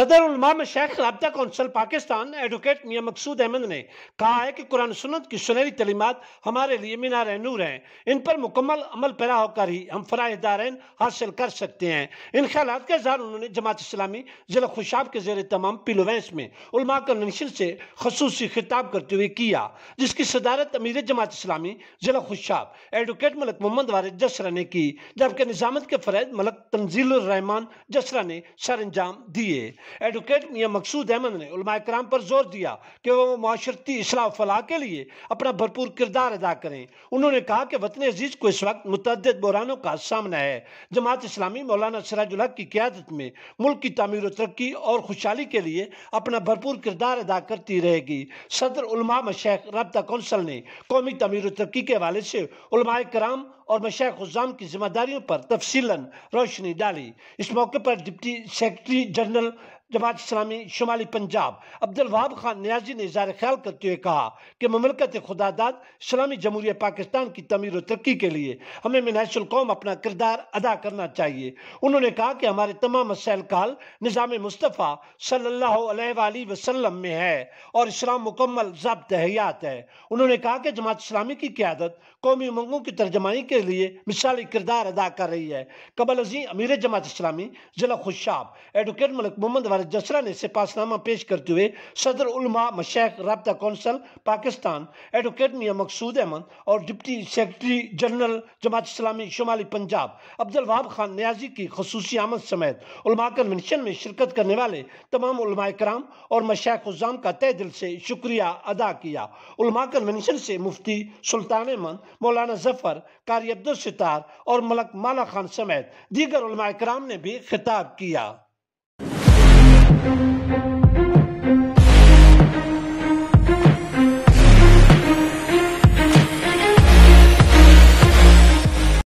सदर उलमा में शेख रबता कौंसल पाकिस्तान एडवोकेट मियाँ मकसूद अहमद ने कहा है कि कुरान सुनत की सुनहरी तलीमत हमारे लिए मीनार नूर हैं इन पर मुकम्मल अमल पैरा होकर ही हम फ़राह दारैन हासिल कर सकते हैं इन ख्याल के इजहार उन्होंने जमात इस्लामी ज़िला खुशाब के जेर तमाम पिलोवैंस में उलमा कन्वेंशन से खसूस खिताब करते हुए किया जिसकी सदारत अमीर जमात इस्लामी ज़िला खुशाब एडवोकेट मलक मोहम्मद वारिद जसरा ने की जबकि निज़ामत के फ़रैद मलक तंजील रहमान जसरा ने सर अंजाम दिए एडवोकेट मियाँ मकसूद अहमद ने कराम पर जोर दिया कि वह माशरती असलाह फलाह के लिए अपना भरपूर किरदार अदा करें उन्होंने कहा कि वतन अजीज़ को इस वक्त मुतद बहरानों का सामना है जमात इस्लामी मौलाना सराजुल्ला की क्यादत में मुल्क की तमीर तरक्की और खुशहाली के लिए अपना भरपूर किरदार अदा करती रहेगी सदर उलमा मशैक रबा कौंसल ने कौमी तमीर तरक्की के हवाले से कराम और मशाक उजाम की जिम्मेदारियों पर तफसीला रोशनी डाली इस मौके पर deputy secretary general Jamaat Islami शुमाली पंजाब अब्दुल वहाब खान न्याजी ने इजार ख्याल करते हुए कहा कि ममलकत खुदादाद इस्लामी जमहूरिया पाकिस्तान की तमीर और तरक्की के लिए हमें कौम अपना किरदार अदा करना चाहिए उन्होंने कहा कि हमारे तमाम मसैल काल निज़ाम मुस्तफ़ा सल्ला वसलम में है और इस्लाम मुकम्मल जब्त हयात है उन्होंने कहा कि जमात इस्लामी की क्यादत कौमी उमंगों की तर्जमानी के लिए मिसाली किरदार अदा कर रही है कबल अजी अमीर जमात इस्लामी जिला खुशाब एडवोकेट मलिक मोहम्मद और जसरा ने सिपासनामा पेश करते हुए सदर उलमा मशैक रबता कौंसल पाकिस्तान एडवोकेट मियाँ मकसूद अहमद और deputy secretary general Jamaat Islami शुमाली पंजाब अब्दुल वहाब खान न्याजी की खसूसी आमद समेत उलमा कन्वेंशन में शिरकत करने वाले तमाम उलमा कराम और मशैक उज़ाम का तय दिल से शुक्रिया अदा किया उलमा कन्वेंशन से मुफ्ती सुल्तान अहमद मौलाना जफर कारी अब्दुल सितार और मलक माला खान समेत दीगर उलमा कराम ने भी खिताब किया thank you